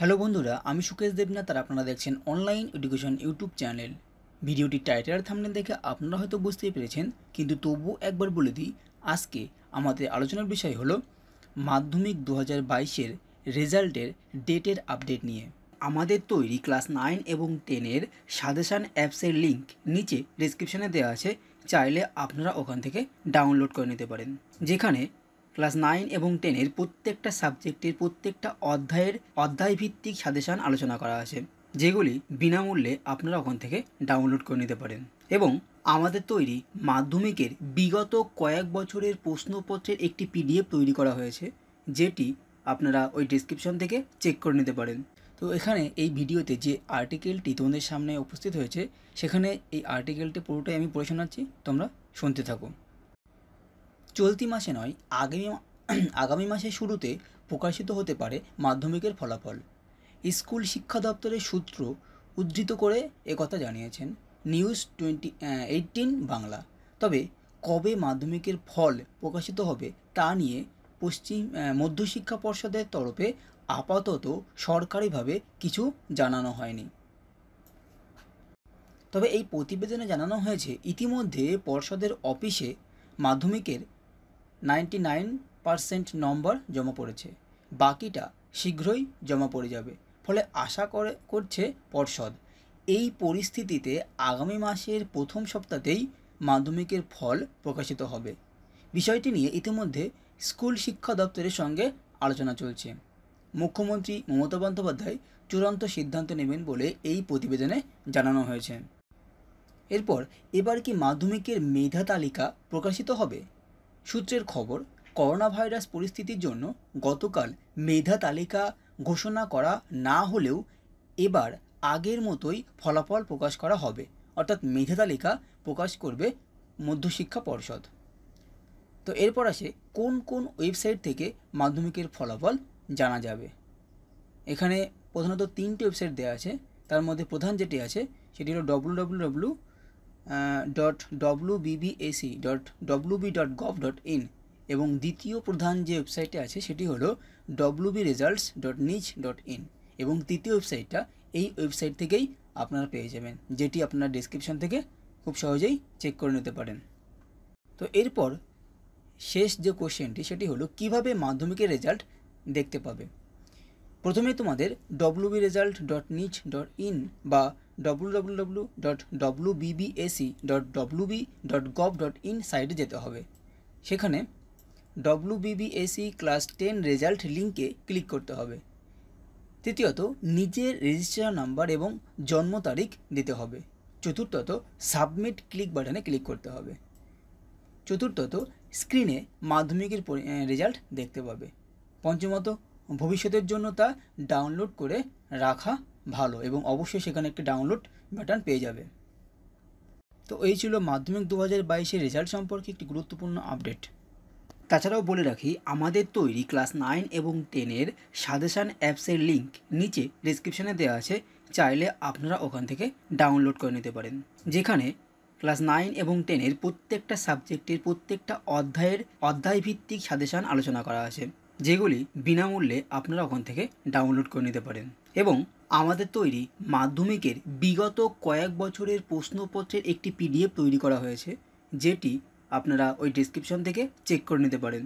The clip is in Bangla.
হ্যালো বন্ধুরা আমি সুকেশ দেবনাথ আর আপনারা দেখছেন অনলাইন এডুকেশন ইউটিউব চ্যানেল ভিডিওটি টাইটেল থামনে দেখে আপনারা হয়তো বুঝতেই পেরেছেন কিন্তু তবু একবার বলে দিই আজকে আমাদের আলোচনার বিষয় হলো মাধ্যমিক দু হাজার বাইশের রেজাল্টের ডেটের আপডেট নিয়ে আমাদের তৈরি ক্লাস নাইন এবং টেনের সাজেশান অ্যাপসের লিঙ্ক নিচে ডিসক্রিপশানে দেওয়া আছে চাইলে আপনারা ওখান থেকে ডাউনলোড করে নিতে পারেন যেখানে ক্লাস নাইন এবং টেনের প্রত্যেকটা সাবজেক্টের প্রত্যেকটা অধ্যায়ের অধ্যায়ভিত্তিক সাজেশান আলোচনা করা আছে যেগুলি বিনামূল্যে আপনারা ওখান থেকে ডাউনলোড করে নিতে পারেন এবং আমাদের তৈরি মাধ্যমিকের বিগত কয়েক বছরের প্রশ্নপত্রের একটি পিডিএফ তৈরি করা হয়েছে যেটি আপনারা ওই ডিসক্রিপশন থেকে চেক করে নিতে পারেন তো এখানে এই ভিডিওতে যে আর্টিকেলটি তোমাদের সামনে উপস্থিত হয়েছে সেখানে এই আর্টিকেলটি পুরোটাই আমি পড়ে শোনাচ্ছি তোমরা শুনতে থাকো চলতি মাসে নয় আগামী আগামী মাসের শুরুতে প্রকাশিত হতে পারে মাধ্যমিকের ফলাফল স্কুল শিক্ষা দপ্তরের সূত্র উদ্ধৃত করে একথা জানিয়েছেন নিউজ টোয়েন্টি এইটিন বাংলা তবে কবে মাধ্যমিকের ফল প্রকাশিত হবে তা নিয়ে পশ্চিম মধ্যশিক্ষা পর্ষদের তরফে আপাতত সরকারিভাবে কিছু জানানো হয়নি তবে এই প্রতিবেদনে জানানো হয়েছে ইতিমধ্যে পর্ষদের অফিসে মাধ্যমিকের নাইনটি নাইন পারসেন্ট নম্বর জমা পড়েছে বাকিটা শীঘ্রই জমা পড়ে যাবে ফলে আশা করে করছে পর্ষদ এই পরিস্থিতিতে আগামী মাসের প্রথম সপ্তাহতেই মাধ্যমিকের ফল প্রকাশিত হবে বিষয়টি নিয়ে ইতিমধ্যে স্কুল শিক্ষা দপ্তরের সঙ্গে আলোচনা চলছে মুখ্যমন্ত্রী মমতা বন্দ্যোপাধ্যায় চূড়ান্ত সিদ্ধান্ত নেবেন বলে এই প্রতিবেদনে জানানো হয়েছে এরপর এবার কি মাধ্যমিকের মেধা তালিকা প্রকাশিত হবে সূত্রের খবর করোনা ভাইরাস পরিস্থিতির জন্য গতকাল মেধা তালিকা ঘোষণা করা না হলেও এবার আগের মতোই ফলাফল প্রকাশ করা হবে অর্থাৎ মেধা তালিকা প্রকাশ করবে মধ্যশিক্ষা পর্ষদ তো এরপর আসে কোন কোন ওয়েবসাইট থেকে মাধ্যমিকের ফলাফল জানা যাবে এখানে প্রধানত তিনটি ওয়েবসাইট দেওয়া আছে তার মধ্যে প্রধান যেটি আছে সেটি হলো W W W dot W BBSE dot WB dot gov dot in এবং দ্বিতীয় প্রধান যে ওয়েবসাইটটি আছে সেটি হলো WB results dot nic dot in এবং তৃতীয় ওয়েবসাইটটা এই ওয়েবসাইট থেকেই আপনারা পেয়ে যাবেন যেটি আপনার ডিসক্রিপশন থেকে খুব সহজেই চেক করে নিতে পারেন তো এরপর শেষ যে কোশ্চেনটি সেটি হলো কিভাবে মাধ্যমিকের রেজাল্ট দেখতে পাবে প্রথমে তোমাদের WB result dot nic dot in বা W dot dot W B dot gov dot in সাইটে যেতে হবে সেখানে W BBSE class ten result লিঙ্কে ক্লিক করতে হবে তৃতীয়ত নিজের রেজিস্ট্রেশন নাম্বার এবং জন্ম তারিখ দিতে হবে চতুর্থত সাবমিট ক্লিক বাটনে ক্লিক করতে হবে চতুর্থত স্ক্রিনে মাধ্যমিকের রেজাল্ট দেখতে পাবে পঞ্চমত ভবিষ্যতের জন্য তা ডাউনলোড করে রাখা ভালো এবং অবশ্যই সেখানে একটি ডাউনলোড বাটন পেয়ে যাবে তো এই ছিল মাধ্যমিক দু হাজার বাইশের রেজাল্ট সম্পর্কে একটি গুরুত্বপূর্ণ আপডেট তাছাড়াও বলে রাখি আমাদের তৈরি ক্লাস নাইন এবং টেনের সাজেশান অ্যাপসের লিঙ্ক নিচে ডিসক্রিপশানে দেওয়া আছে চাইলে আপনারা ওখান থেকে ডাউনলোড করে নিতে পারেন যেখানে ক্লাস নাইন এবং টেনের প্রত্যেকটা সাবজেক্টের প্রত্যেকটা অধ্যায়ের অধ্যায়ভিত্তিক সাজেশান আলোচনা করা আছে যেগুলি বিনামূল্যে আপনারা ওখান থেকে ডাউনলোড করে নিতে পারেন এবং আমাদের তৈরি মাধ্যমিকের বিগত কয়েক বছরের প্রশ্নপত্রের একটি পিডিএফ তৈরি করা হয়েছে যেটি আপনারা ওই ডিসক্রিপশন থেকে চেক করে নিতে পারেন